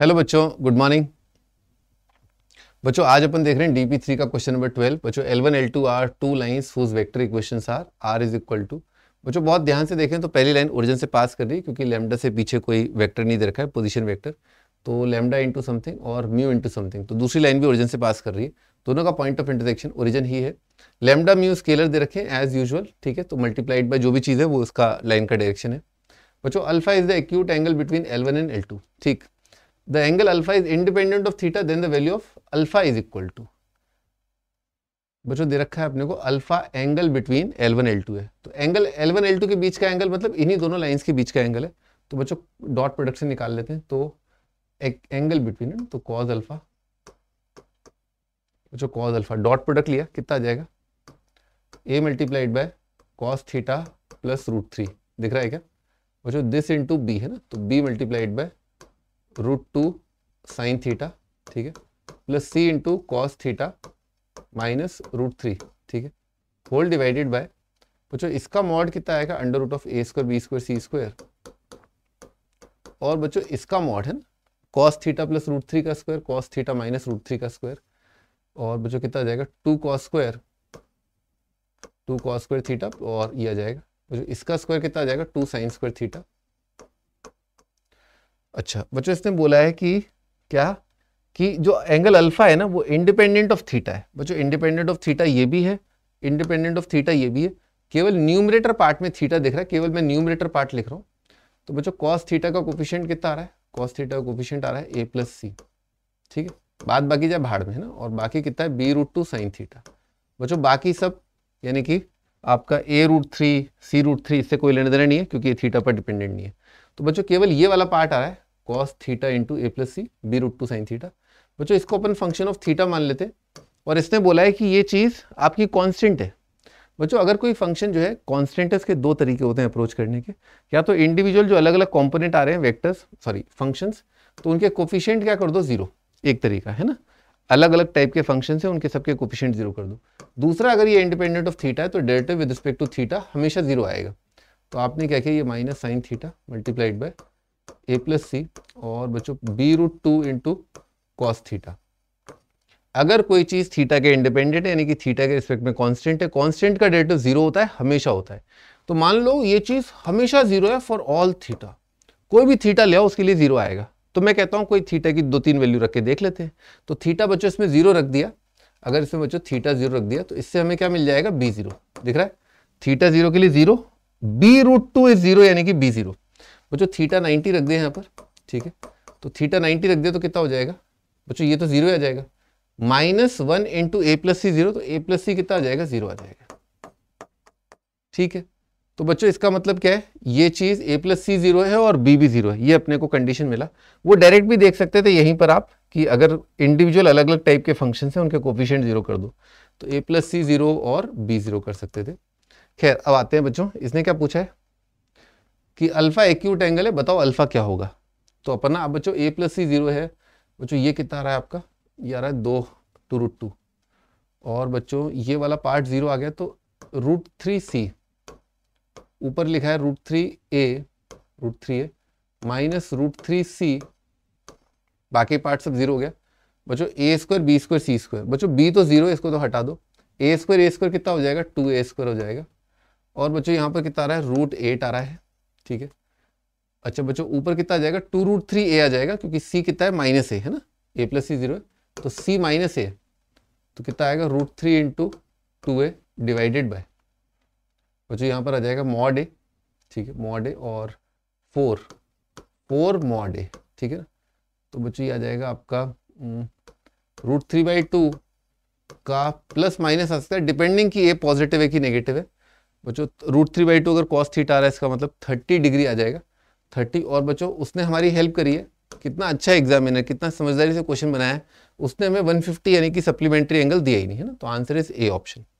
hello बच्चों good morning बच्चों आज अपन देख रहे हैं डीपी थ्री का क्वेश्चन नंबर ट्वेल्व बच्चों L one L two R two line whose vector equation R R is equal to बच्चों बहुत ध्यान से देखें तो पहली लाइन ओरिजिन से पास कर रही है क्योंकि लेमडा से पीछे कोई वैक्टर नहीं दे रखा है पोजिशन वैक्टर तो लेमडा इंटू समथिंग और म्यू इंटू समथिंग तो दूसरी लाइन भी ओरिजिन से पास कर रही है दोनों का पॉइंट ऑफ इंटरसेक्शन ओरिजिन ही है लेमडा म्यू स्केलर दे रखे एज यूजल ठीक है तो मल्टीप्लाइड बाई जो भी चीज़ है वो उसका लाइन का डायरेक्शन है बच्चों alpha is the acute angle between L one and L two ठीक the angle alpha is independent of theta then the value of alpha is equal to बच्चों दे रखा है अपने को alpha angle between L1 L2 है तो angle L1 L2 के बीच का एंगल मतलब इन्हीं दोनों लाइंस के बीच का एंगल है तो बच्चों डॉट प्रोडक्शन निकाल लेते हैं तो एक एंगल बिटवीन तो कॉज अल्फा बच्चों कॉज अल्फा डॉट प्रोडक्ट लिया कितना आ जाएगा A multiplied by cos theta plus root three दिख रहा है क्या बच्चों दिस इंटू बी है ना तो B multiplied by root two sine theta ठीक है plus C into cos theta minus root three ठीक है होल डिवाइडेड बाय बच्चों इसका मॉड कितना आएगा under root of A square B square C square और बच्चों इसका मॉड है ना cos theta plus root three का square cos theta minus root three का स्क्वायर और बच्चों कितना आ जाएगा two cos square two cos square theta और ये आ जाएगा बच्चों इसका स्क्वायर कितना आ जाएगा टू साइन स्क्वायर थीटा अच्छा बच्चों इसने बोला है कि क्या कि जो एंगल अल्फा है ना वो इंडिपेंडेंट ऑफ थीटा है बच्चों इंडिपेंडेंट ऑफ थीटा ये भी है इंडिपेंडेंट ऑफ थीटा ये भी है केवल न्यूमरेटर पार्ट में थीटा दिख रहा है केवल मैं न्यूमरेटर पार्ट लिख रहा हूँ तो बच्चों कॉस थीटा का कोफिशियंट कितना आ रहा है कॉस थीटा का कोफिशियंट आ रहा है ए प्लस सी ठीक है बाद बाकी जाए भाड़ में है ना और बाकी कितना है B root two sine theta बच्चों बाकी सब यानी कि आपका A root three C root three इससे कोई लेने देना नहीं है क्योंकि ये थीटा पर डिपेंडेंट नहीं है तो बच्चों केवल ये वाला पार्ट आ रहा है cos theta into A plus C B root two sine theta बच्चों इसको अपन फंक्शन ऑफ थीटा मान लेते हैं और इसने बोला है कि ये चीज़ आपकी कांस्टेंट है बच्चों अगर कोई फंक्शन जो है कॉन्स्टेंट के दो तरीके होते हैं अप्रोच करने के या तो इंडिविजुअल जो अलग अलग कॉम्पोनेंट आ रहे हैं वैक्टर्स सॉरी फंक्शंस तो उनके कोफिशियंट क्या कर दो जीरो एक तरीका है ना अलग अलग टाइप के फंक्शन है उनके सबके कोफिशियंट जीरो कर दो दूसरा अगर ये इंडिपेंडेंट ऑफ थीटा है तो derivative with respect to theta हमेशा जीरो आएगा तो आपने क्या किया ये minus sine theta multiplied by A plus C और बच्चों B root two into cos theta अगर कोई चीज़ थीटा के इंडिपेंडेंट है यानी कि थीटा के रिस्पेक्ट में कांस्टेंट है कांस्टेंट का डेरेटिव जीरो होता है हमेशा होता है तो मान लो ये चीज़ हमेशा जीरो है फॉर ऑल थीटा कोई भी थीटा ले उसके लिए जीरो आएगा तो मैं कहता हूँ कोई थीटा की दो तीन वैल्यू रख के देख लेते हैं तो थीटा बच्चों इसमें जीरो रख दिया अगर इसमें बच्चों थीटा जीरो रख दिया तो इससे हमें क्या मिल जाएगा बी जीरो दिख रहा है थीटा जीरो के लिए zero B root two is zero यानी कि बी जीरो बच्चों थीटा 90 रख दिया यहाँ पर ठीक है तो थीटा 90 रख दिया तो कितना हो जाएगा बच्चों ये तो जीरो आ जाएगा minus one into A plus C zero तो ए प्लस सी कितना आ जाएगा जीरो आ जाएगा ठीक है तो बच्चों इसका मतलब क्या है ये चीज़ ए प्लस सी जीरो है और बी भी जीरो है ये अपने को कंडीशन मिला वो डायरेक्ट भी देख सकते थे यहीं पर आप कि अगर इंडिविजुअल अलग अलग टाइप के फंक्शन है उनके कोफिशेंट जीरो कर दो तो ए प्लस सी जीरो और बी जीरो कर सकते थे खैर अब आते हैं बच्चों इसने क्या पूछा है कि अल्फ़ा एक्यूट एंगल है बताओ अल्फ़ा क्या होगा तो अपना अब बच्चों ए प्लस सी ज़ीरो है बच्चों ये कितना आ रहा है आपका ये आ रहा है दो टू रूट टू और बच्चों ये वाला पार्ट ज़ीरो आ गया तो रूट थ्री सी ऊपर लिखा है root three A root three A minus root three C बाकी पार्ट सब जीरो हो गया बच्चों A square B square C square बच्चों बी तो जीरो इसको तो हटा दो ए स्क्वायर ए स्क्वायर कितना हो जाएगा टू ए स्क्वायर हो जाएगा और बच्चों यहाँ पर कितना आ रहा है रूट एट आ रहा है ठीक है अच्छा बच्चों ऊपर कितना आ जाएगा टू रूट थ्री ए आ जाएगा क्योंकि सी कितना है माइनस ए है ना ए प्लस सी जीरो तो सी माइनस ए तो कितना आएगा root three into two A divided by बच्चों यहाँ पर आ जाएगा मॉड ए ठीक है मॉड ए और फोर फोर मॉड ए ठीक है ना तो बच्चों ये आ जाएगा आपका रूट थ्री बाई टू का प्लस माइनस आ सकता है डिपेंडिंग कि ए पॉजिटिव है कि नेगेटिव है बच्चों रूट थ्री बाई टू अगर कॉस थीटा आ रहा है इसका मतलब थर्टी डिग्री आ जाएगा थर्टी और बच्चों उसने हमारी हेल्प करी है कितना अच्छा एग्जामिनर कितना समझदारी से क्वेश्चन बनाया है उसने हमें 150 यानी कि सप्लीमेंट्री एंगल दिया ही नहीं है ना तो आंसर इज ए ऑप्शन